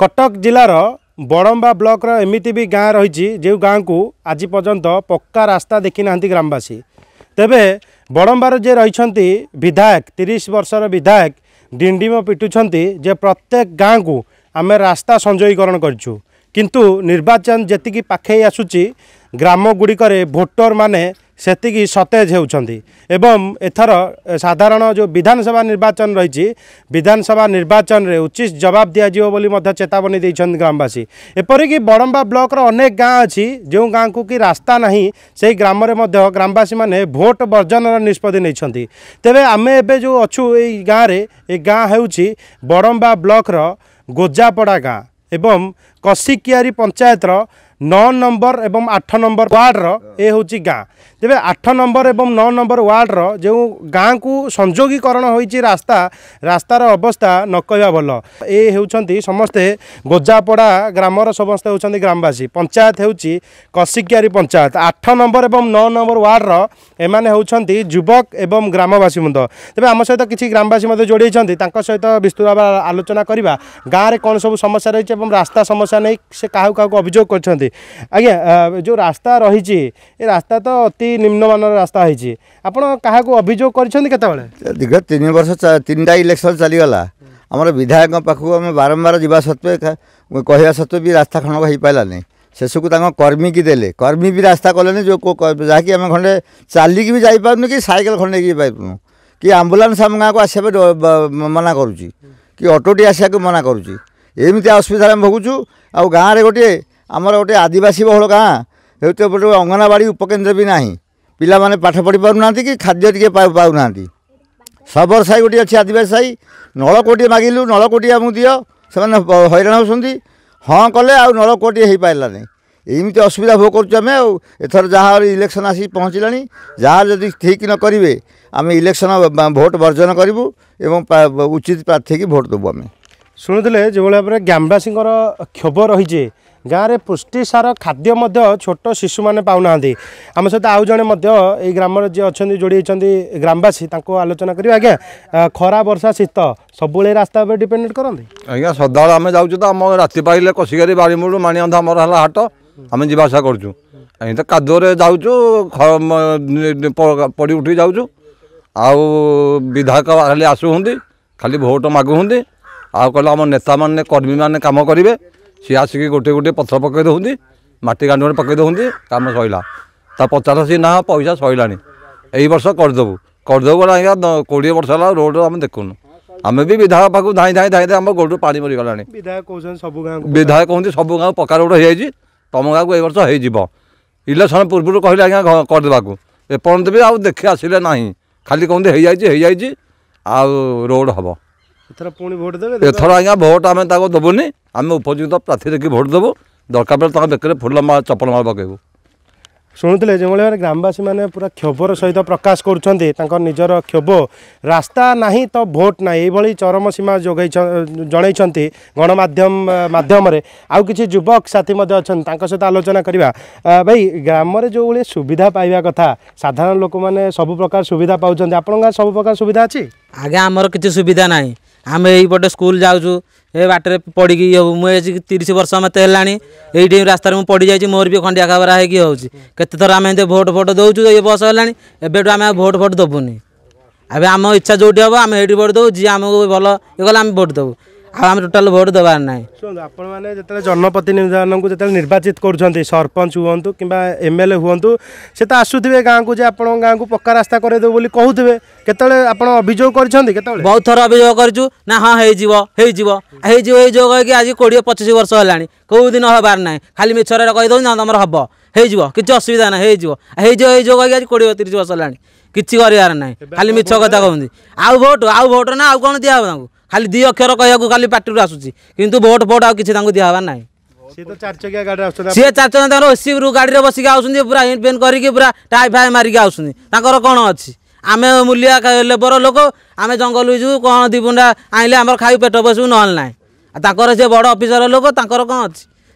କଟକ ଜିଲ୍ଲାର ବଡ଼ମ୍ବା ବ୍ଲକର ଏମିତି ବି ଗାଁ ରହିଛି ଯେଉଁ ଗାଁକୁ ଆଜି ପର୍ଯ୍ୟନ୍ତ ପକ୍କା ରାସ୍ତା ଦେଖିନାହାନ୍ତି ଗ୍ରାମବାସୀ ତେବେ ବଡ଼ମ୍ବାର ଯିଏ ରହିଛନ୍ତି ବିଧାୟକ ତିରିଶ ବର୍ଷର ବିଧାୟକ ଡିଣ୍ଡିମ ପିଟୁଛନ୍ତି ଯେ ପ୍ରତ୍ୟେକ ଗାଁକୁ ଆମେ ରାସ୍ତା ସଂଯୋଗୀକରଣ କରିଛୁ କିନ୍ତୁ ନିର୍ବାଚନ ଯେତିକି ପାଖେଇ ଆସୁଛି ଗ୍ରାମଗୁଡ଼ିକରେ ଭୋଟର୍ମାନେ ସେତିକି ସତେଜ ହେଉଛନ୍ତି ଏବଂ ଏଥର ସାଧାରଣ ଯେଉଁ ବିଧାନସଭା ନିର୍ବାଚନ ରହିଛି ବିଧାନସଭା ନିର୍ବାଚନରେ ଉଚିତ ଜବାବ ଦିଆଯିବ ବୋଲି ମଧ୍ୟ ଚେତାବନୀ ଦେଇଛନ୍ତି ଗ୍ରାମବାସୀ ଏପରିକି ବଡ଼ମ୍ବା ବ୍ଲକର ଅନେକ ଗାଁ ଅଛି ଯେଉଁ ଗାଁକୁ କି ରାସ୍ତା ନାହିଁ ସେହି ଗ୍ରାମରେ ମଧ୍ୟ ଗ୍ରାମବାସୀମାନେ ଭୋଟ ବର୍ଜନର ନିଷ୍ପତ୍ତି ନେଇଛନ୍ତି ତେବେ ଆମେ ଏବେ ଯେଉଁ ଅଛୁ ଏଇ ଗାଁରେ ଏ ଗାଁ ହେଉଛି ବଡ଼ମ୍ବା ବ୍ଲକର ଗୋଜାପଡ଼ା ଗାଁ ଏବଂ କଷିକିଆରି ପଞ୍ଚାୟତର ନଅ ନମ୍ବର ଏବଂ ଆଠ ନମ୍ବର ୱାର୍ଡ଼ର ଏ ହେଉଛି ଗାଁ ତେବେ ଆଠ ନମ୍ବର ଏବଂ ନଅ ନମ୍ବର ୱାର୍ଡ଼ର ଯେଉଁ ଗାଁକୁ ସଂଯୋଗୀକରଣ ହୋଇଛି ରାସ୍ତା ରାସ୍ତାର ଅବସ୍ଥା ନ କହିବା ଭଲ ଏ ହେଉଛନ୍ତି ସମସ୍ତେ ଗୋଜାପଡ଼ା ଗ୍ରାମର ସମସ୍ତେ ହେଉଛନ୍ତି ଗ୍ରାମବାସୀ ପଞ୍ଚାୟତ ହେଉଛି କଷିକିଆରୀ ପଞ୍ଚାୟତ ଆଠ ନମ୍ବର ଏବଂ ନଅ ନମ୍ବର ୱାର୍ଡ଼ର ଏମାନେ ହେଉଛନ୍ତି ଯୁବକ ଏବଂ ଗ୍ରାମବାସୀ ବୃନ୍ଦ ତେବେ ଆମ ସହିତ କିଛି ଗ୍ରାମବାସୀ ମଧ୍ୟ ଯୋଡ଼ିଛନ୍ତି ତାଙ୍କ ସହିତ ବିସ୍ତୃତ ଭାବେ ଆଲୋଚନା କରିବା ଗାଁରେ କ'ଣ ସବୁ ସମସ୍ୟା ରହିଛି ଏବଂ ରାସ୍ତା ସମସ୍ୟା ନେଇ ସେ କାହାକୁ କାହାକୁ ଅଭିଯୋଗ କରିଛନ୍ତି ଆଜ୍ଞା ଯେଉଁ ରାସ୍ତା ରହିଛି ଏ ରାସ୍ତା ତ ଅତି ନିମ୍ନମାନର ରାସ୍ତା ହେଇଛି ଆପଣ କାହାକୁ ଅଭିଯୋଗ କରିଛନ୍ତି କେତେବେଳେ ଦୀର୍ଘ ତିନି ବର୍ଷ ତିନିଟା ଇଲେକ୍ସନ୍ ଚାଲିଗଲା ଆମର ବିଧାୟକଙ୍କ ପାଖକୁ ଆମେ ବାରମ୍ବାର ଯିବା ସତ୍ତ୍ୱେ କହିବା ସତ୍ତ୍ୱେ ବି ରାସ୍ତା ଖଣ୍ଡକ ହୋଇପାରିଲାନି ଶେଷକୁ ତାଙ୍କ କର୍ମୀକି ଦେଲେ କର୍ମୀ ବି ରାସ୍ତା କଲେନି ଯେଉଁ ଯାହାକି ଆମେ ଖଣ୍ଡେ ଚାଲିକି ବି ଯାଇପାରୁନୁ କି ସାଇକେଲ ଖଣ୍ଡେ ନେଇକି ଯାଇପାରୁନୁ କି ଆମ୍ବୁଲାନ୍ସ ଆମ ଗାଁକୁ ଆସିବା ପାଇଁ ମନା କରୁଛି କି ଅଟୋଟି ଆସିବାକୁ ମନା କରୁଛି ଏମିତି ଅସୁବିଧାରେ ଆମେ ଭୋଗୁଛୁ ଆଉ ଗାଁରେ ଗୋଟିଏ ଆମର ଗୋଟେ ଆଦିବାସୀ ବହୁଳ ଗାଁ ହେଉଥିବ ଗୋଟେ ଅଙ୍ଗନବାଡ଼ି ଉପକେନ୍ଦ୍ର ବି ନାହିଁ ପିଲାମାନେ ପାଠ ପଢ଼ି ପାରୁନାହାନ୍ତି କି ଖାଦ୍ୟ ଟିକେ ପାଉନାହାନ୍ତି ସବର ସାହି ଗୋଟିଏ ଅଛି ଆଦିବାସୀ ସାହି ନଳକୋଟିଏ ମାଗିଲୁ ନଳକୋଟିଏ ଆମକୁ ଦିଅ ସେମାନେ ହଇରାଣ ହେଉଛନ୍ତି ହଁ କଲେ ଆଉ ନଳକୋଟିଏ ହେଇପାରିଲାନି ଏମିତି ଅସୁବିଧା ଭୋଗ କରୁଛୁ ଆମେ ଆଉ ଏଥର ଯାହା ଇଲେକ୍ସନ୍ ଆସି ପହଞ୍ଚିଲାଣି ଯାହା ଯଦି ଠିକ୍ ନ କରିବେ ଆମେ ଇଲେକ୍ସନ୍ ଭୋଟ୍ ବର୍ଜନ କରିବୁ ଏବଂ ଉଚିତ ପ୍ରାର୍ଥୀକି ଭୋଟ୍ ଦେବୁ ଆମେ ଶୁଣୁଥିଲେ ଯେଉଁଭଳି ଭାବରେ ଗ୍ରାମବାସୀଙ୍କର କ୍ଷୋଭ ରହିଛି ଗାଁରେ ପୁଷ୍ଟିସାର ଖାଦ୍ୟ ମଧ୍ୟ ଛୋଟ ଶିଶୁମାନେ ପାଉନାହାନ୍ତି ଆମ ସହିତ ଆଉ ଜଣେ ମଧ୍ୟ ଏଇ ଗ୍ରାମରେ ଯିଏ ଅଛନ୍ତି ଯୋଡ଼ି ହେଇଛନ୍ତି ଗ୍ରାମବାସୀ ତାଙ୍କୁ ଆଲୋଚନା କରିବା ଆଜ୍ଞା ଖରା ବର୍ଷା ଶୀତ ସବୁବେଳେ ରାସ୍ତା ଉପରେ ଡିପେଣ୍ଡେଣ୍ଟ କରନ୍ତି ଆଜ୍ଞା ସଦାବେଳେ ଆମେ ଯାଉଛୁ ତ ଆମ ରାତି ପାଇଲେ କଷିକାରୀ ବାଳିମୁଡ଼ୁ ମାଣିଅନ୍ଧା ମୋର ହେଲା ହାଟ ଆମେ ଯିବା ଆସିବା କରୁଛୁ ଏଇ ତ କାଦୁଅରେ ଯାଉଛୁ ପଡ଼ି ଉଠି ଯାଉଛୁ ଆଉ ବିଧାୟକ ଖାଲି ଆସୁଛନ୍ତି ଖାଲି ଭୋଟ ମାଗୁଛନ୍ତି ଆଉ କହିଲେ ଆମ ନେତାମାନେ କର୍ମୀମାନେ କାମ କରିବେ ସିଏ ଆସିକି ଗୋଟେ ଗୋଟେ ପଥର ପକେଇ ଦେଉଛନ୍ତି ମାଟି କାଣ୍ଡ ପକେଇ ଦେଉଛନ୍ତି କାମ ସରିଲା ତା ପଚାଶ ସିଏ ନା ପଇସା ସରିଲାଣି ଏଇ ବର୍ଷ କରିଦେବୁ କରିଦେବୁ ବୋଲେ ଆଜ୍ଞା କୋଡ଼ିଏ ବର୍ଷ ହେଲା ରୋଡ଼ରୁ ଆମେ ଦେଖୁନୁ ଆମେ ବି ବିଧାୟକ ପାଖକୁ ଧାଇଁ ଧାଇଁ ଧାଇଁ ଆମ ଗୋଡ଼ରୁ ପାଣି ମରିଗଲାଣି ବିଧାୟକ କହୁଛନ୍ତି ସବୁ ଗାଁ ବିଧାୟକ କହୁଛନ୍ତି ସବୁ ଗାଁକୁ ପକ୍କା ରୋଡ଼ ହେଇଯାଇଛି ତୁମ ଗାଁକୁ ଏଇ ବର୍ଷ ହେଇଯିବ ଇଲେକ୍ସନ୍ ପୂର୍ବରୁ କହିଲେ ଆଜ୍ଞା କରିଦେବାକୁ ଏପର୍ଯ୍ୟନ୍ତ ବି ଆଉ ଦେଖି ଆସିଲେ ନାହିଁ ଖାଲି କହୁଛନ୍ତି ହେଇଯାଇଛି ହେଇଯାଇଛି ଆଉ ରୋଡ଼ ହେବ ଏଥର ପୁଣି ଭୋଟ ଦେବେ ଏଥର ଆଜ୍ଞା ଭୋଟ ଆମେ ତାକୁ ଦେବୁନି ଆମେ ଉପଯୁକ୍ତ ପ୍ରାର୍ଥୀ ଦେଖି ଭୋଟ ଦେବୁ ଦରକାର ବେଳେ ତାଙ୍କ ବେକରେ ଫୁଲ ମାଳ ଚପଲ ମାଳ ପକାଇବୁ ଶୁଣୁଥିଲେ ଯେଉଁଭଳି ଭାବରେ ଗ୍ରାମବାସୀମାନେ ପୁରା କ୍ଷୋଭର ସହିତ ପ୍ରକାଶ କରୁଛନ୍ତି ତାଙ୍କ ନିଜର କ୍ଷୋଭ ରାସ୍ତା ନାହିଁ ତ ଭୋଟ୍ ନାହିଁ ଏଇଭଳି ଚରମ ସୀମା ଯୋଗାଇ ଜଣାଇଛନ୍ତି ଗଣମାଧ୍ୟମ ମାଧ୍ୟମରେ ଆଉ କିଛି ଯୁବକ ସାଥୀ ମଧ୍ୟ ଅଛନ୍ତି ତାଙ୍କ ସହିତ ଆଲୋଚନା କରିବା ଭାଇ ଗ୍ରାମରେ ଯେଉଁଭଳି ସୁବିଧା ପାଇବା କଥା ସାଧାରଣ ଲୋକମାନେ ସବୁ ପ୍ରକାର ସୁବିଧା ପାଉଛନ୍ତି ଆପଣଙ୍କ ସବୁ ପ୍ରକାର ସୁବିଧା ଅଛି ଆଜ୍ଞା ଆମର କିଛି ସୁବିଧା ନାହିଁ ଆମେ ଏଇପଟେ ସ୍କୁଲ ଯାଉଛୁ ଏ ବାଟରେ ପଡ଼ିକି ଇଏ ହବୁ ମୁଁ ଆଜି ତିରିଶ ବର୍ଷ ମୋତେ ହେଲାଣି ଏଇଠି ରାସ୍ତାରେ ମୁଁ ପଡ଼ିଯାଇଛି ମୋର ବି ଖଣ୍ଡିଆ ଖାବରା ହେଇକି ହେଉଛି କେତେଥର ଆମେ ଏମିତି ଭୋଟ୍ ଫୋଟ୍ ଦେଉଛୁ ଇଏ ବସ ହେଲାଣି ଏବେଠୁ ଆମେ ଆଉ ଭୋଟ୍ ଫୋଟ୍ ଦେବୁନି ଏବେ ଆମ ଇଚ୍ଛା ଯେଉଁଠି ହେବ ଆମେ ସେଇଠି ଭୋଟ୍ ଦେବୁ ଯିଏ ଆମକୁ ଭଲ ଇଏ କଲେ ଆମେ ଭୋଟ୍ ଦେବୁ ଆଉ ଆମେ ଟୋଟାଲ ଭୋଟ ଦେବାର ନାହିଁ ଶୁଣନ୍ତୁ ଆପଣମାନେ ଯେତେବେଳେ ଜନପ୍ରତିନିଧିମାନଙ୍କୁ ଯେତେବେଳେ ନିର୍ବାଚିତ କରୁଛନ୍ତି ସରପଞ୍ଚ ହୁଅନ୍ତୁ କିମ୍ବା ଏମଏଲଏ ହୁଅନ୍ତୁ ସେ ତ ଆସୁଥିବେ ଗାଁକୁ ଯେ ଆପଣଙ୍କ ଗାଁକୁ ପକ୍କା ରାସ୍ତା କରେଇଦେବେ ବୋଲି କହୁଥିବେ କେତେବେଳେ ଆପଣ ଅଭିଯୋଗ କରିଛନ୍ତି କେତେବେଳେ ବହୁତ ଥର ଅଭିଯୋଗ କରିଛୁ ନା ହଁ ହେଇଯିବ ହେଇଯିବ ହେଇଯିବ ହେଇଯିବ କହିକି ଆଜି କୋଡ଼ିଏ ପଚିଶ ବର୍ଷ ହେଲାଣି କେଉଁ ଦିନ ହେବାର ନାହିଁ ଖାଲି ମିଛରେ କହିଦେଉଛି ନା ତମର ହେବ ହେଇଯିବ କିଛି ଅସୁବିଧା ନାହିଁ ହେଇଯିବ ହେଇଯିବ ହେଇଯିବ କହିକି ଆଜି କୋଡ଼ିଏ ତିରିଶ ବର୍ଷ ହେଲାଣି କିଛି କରିବାର ନାହିଁ ଖାଲି ମିଛ କଥା କହୁଛନ୍ତି ଆଉ ଭୋଟ ଆଉ ଭୋଟ ନା ଆଉ କ'ଣ ଦିଆହେବ ତାଙ୍କୁ ଖାଲି ଦୁଇ ଅକ୍ଷର କହିବାକୁ ଖାଲି ପାର୍ଟିରୁ ଆସୁଛି କିନ୍ତୁ ଭୋଟ ଫୋଟ ଆଉ କିଛି ତାଙ୍କୁ ଦିଆହେବାର ନାହିଁ ସିଏ ଚାରିଚକିଆ ତାଙ୍କର ଓସିରୁ ଗାଡ଼ିରେ ବସିକି ଆସୁଛନ୍ତି ପୁରା ଇନପେନ୍ କରିକି ପୁରା ଟାଇ ଫାଇ ମାରିକି ଆସୁଛନ୍ତି ତାଙ୍କର କ'ଣ ଅଛି ଆମେ ମୂଲିଆ ଲେବର ଲୋକ ଆମେ ଜଙ୍ଗଲକୁ ଯିବୁ କ'ଣ ଦୁଇ ବୁଣ୍ଡା ଆଣିଲେ ଆମର ଖାଇବୁ ପେଟ ବସିବୁ ନହେଲେ ନାହିଁ ଆଉ ତାଙ୍କର ସେ ବଡ଼ ଅଫିସର ଲୋକ ତାଙ୍କର କ'ଣ ଅଛି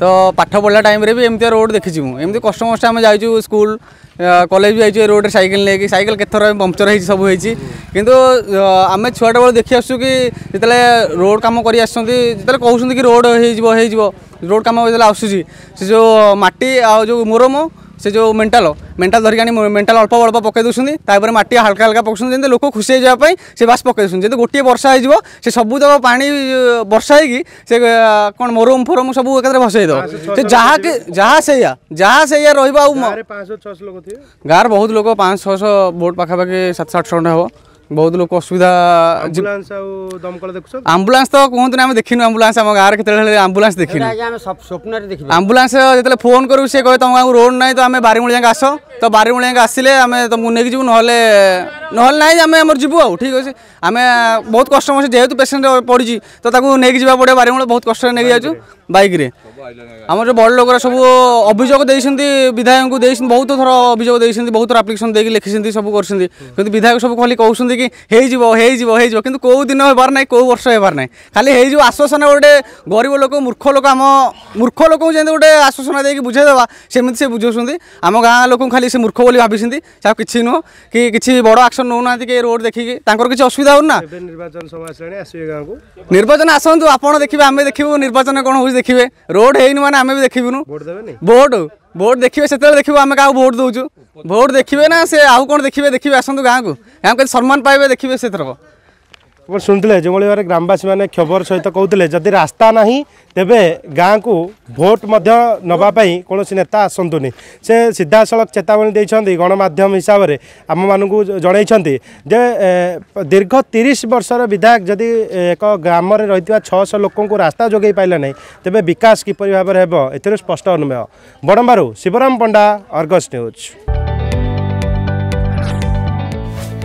ତ ପାଠ ପଢ଼ିଲା ଟାଇମ୍ରେ ବି ଏମିତିଆ ରୋଡ଼ ଦେଖିଛି ମୁଁ ଏମିତି କଷ୍ଟ ମଷ୍ଟ ଆମେ ଯାଇଛୁ ସ୍କୁଲ କଲେଜ ବି ଯାଇଛୁ ଏ ରୋଡ଼ରେ ସାଇକେଲ ନେଇକି ସାଇକେଲ କେତେଥର ପମ୍ପଚର ହେଇଛି ସବୁ ହେଇଛି କିନ୍ତୁ ଆମେ ଛୁଆଟା ବେଳେ ଦେଖି ଆସୁଛୁ କି ଯେତେବେଳେ ରୋଡ଼ କାମ କରି ଆସୁଛନ୍ତି ଯେତେବେଳେ କହୁଛନ୍ତି କି ରୋଡ଼ ହେଇଯିବ ହେଇଯିବ ରୋଡ଼ କାମ ଯେତେବେଳେ ଆସୁଛି ସେ ଯେଉଁ ମାଟି ଆଉ ଯେଉଁ ମୋରମ ସେ ଯେଉଁ ମେଣ୍ଟାଲ মেন্টাল ধরিক আনি মেন্টাল অল্প অল্প পকাই দেউছেন তাপরে মাটি হালকা হালকা পকাউছেন যেমন লোক খুশি হয়ে যাওয়া সে বাস পকাই দেউছেন যেহেতু গোটিয়ে বর্ষা হয়ে যাব সে সবুতক পা বর্ষা হয়ে সে কোণ মরুম ফোরম সব একাথে ভসাই দেব সে যা যা সেইয়া যা সেইয়া রহবা গাঁর বহুত লোক পাঁচ ছশো ভোট পাখাপাখি সাতশো আটশো খণ্ডে হব ବହୁତ ଲୋକ ଅସୁବିଧା ଆମ୍ବୁଲାନ୍ସ ତ କୁହନ୍ତୁ ଆମେ ଦେଖିନୁ ଆମ୍ବୁଲାନ୍ସ ଆମ ଗାଁରେ କେତେବେଳେ ଆମ୍ବୁଲାନ୍ସ ଦେଖିନୁ ଆମ୍ବୁଲାନ୍ସ ଯେତେବେଳେ ଫୋନ୍ କରିବୁ ସେ କହେ ତମ ଗାଁକୁ ରୋଡ଼୍ ନାହିଁ ତ ଆମେ ବାରିମୂଳ ଯାଏଁ ଆସ ତ ବାରିମୂଳ ଯାଏଁ ଆସିଲେ ଆମେ ତମକୁ ନେଇକି ଯିବୁ ନହେଲେ নহলে নাই আমি আমার যাবু আউ ঠিক আছে আমি বহুত কষ্ট হচ্ছে যেহেতু পেসেন্ট পড়ছি তো তাকে নিয়ে যা পড়ে বারিমূল বহু কষ্ট নিয়ে যাচ্ছু বাইকরে আমার যে বড় লোকরা সব অভিযোগ দিয়েছেন বিধায়ক দিয়েছেন বহুত থর অভিযোগ দিয়েছেন বহুত থর আপ্লিকেশন দিয়ে লিখেছেন সব করছেন কিন্তু বিধায়ক সব খালি কৌন কি হয়েযিব হয়েযিব হয়েযিব কিন্তু কেউ দিন হবার নাই কেউ বর্ষ হবার নাই খালি হয়েযিব আশ্বাসন গোটে গরিব লোক মূর্খ লোক আমার মূর্খ লোক যেমন গোটে আশ্বাসন দিয়ে বুঝাই দেওয়া সেমি সে বুঝাও আমার গাঁ লোক খালি সে মূর্খ বলে ভাবিছেন তা কিছু নুহ কি কিছু বড় আকশন ଆକ୍ସନ୍ ନେଉନାହାନ୍ତି କି ରୋଡ଼ ଦେଖିକି ତାଙ୍କର କିଛି ଅସୁବିଧା ହେଉନି ନା ନିର୍ବାଚନ ସମୟ ଆସିଲାଣି ଆସିବେ ଗାଁକୁ ନିର୍ବାଚନ ଆସନ୍ତୁ ଆପଣ ଦେଖିବେ ଆମେ ଦେଖିବୁ ନିର୍ବାଚନ କ'ଣ ହେଉଛି ଦେଖିବେ ରୋଡ଼ ହେଇନି ମାନେ ଆମେ ବି ଦେଖିବୁନୁ ଭୋଟ୍ ଭୋଟ ଦେଖିବେ ସେତେବେଳେ ଦେଖିବୁ ଆମେ କାହାକୁ ଭୋଟ୍ ଦେଉଛୁ ଭୋଟ ଦେଖିବେ ନା ସେ ଆଉ କ'ଣ ଦେଖିବେ ଦେଖିବେ ଆସନ୍ତୁ ଗାଁକୁ ଗାଁକୁ କିଛି ସମ୍ମାନ ପାଇବେ ଦେଖିବେ ସେଥରକ ଆପଣ ଶୁଣିଥିଲେ ଯେଉଁଭଳି ଭାବରେ ଗ୍ରାମବାସୀମାନେ ଖବର ସହିତ କହୁଥିଲେ ଯଦି ରାସ୍ତା ନାହିଁ ତେବେ ଗାଁକୁ ଭୋଟ୍ ମଧ୍ୟ ନେବା ପାଇଁ କୌଣସି ନେତା ଆସନ୍ତୁନି ସେ ସିଧାସଳଖ ଚେତାବନୀ ଦେଇଛନ୍ତି ଗଣମାଧ୍ୟମ ହିସାବରେ ଆମମାନଙ୍କୁ ଜଣାଇଛନ୍ତି ଯେ ଦୀର୍ଘ ତିରିଶ ବର୍ଷର ବିଧାୟକ ଯଦି ଏକ ଗ୍ରାମରେ ରହିଥିବା ଛଅଶହ ଲୋକଙ୍କୁ ରାସ୍ତା ଯୋଗାଇ ପାରିଲେ ନାହିଁ ତେବେ ବିକାଶ କିପରି ଭାବରେ ହେବ ଏଥିରୁ ସ୍ପଷ୍ଟ ଅନୁମେୟ ବଡ଼ମ୍ବାରୁ ଶିବରାମ ପଣ୍ଡା ଅର୍ଗସ୍ ନ୍ୟୁଜ୍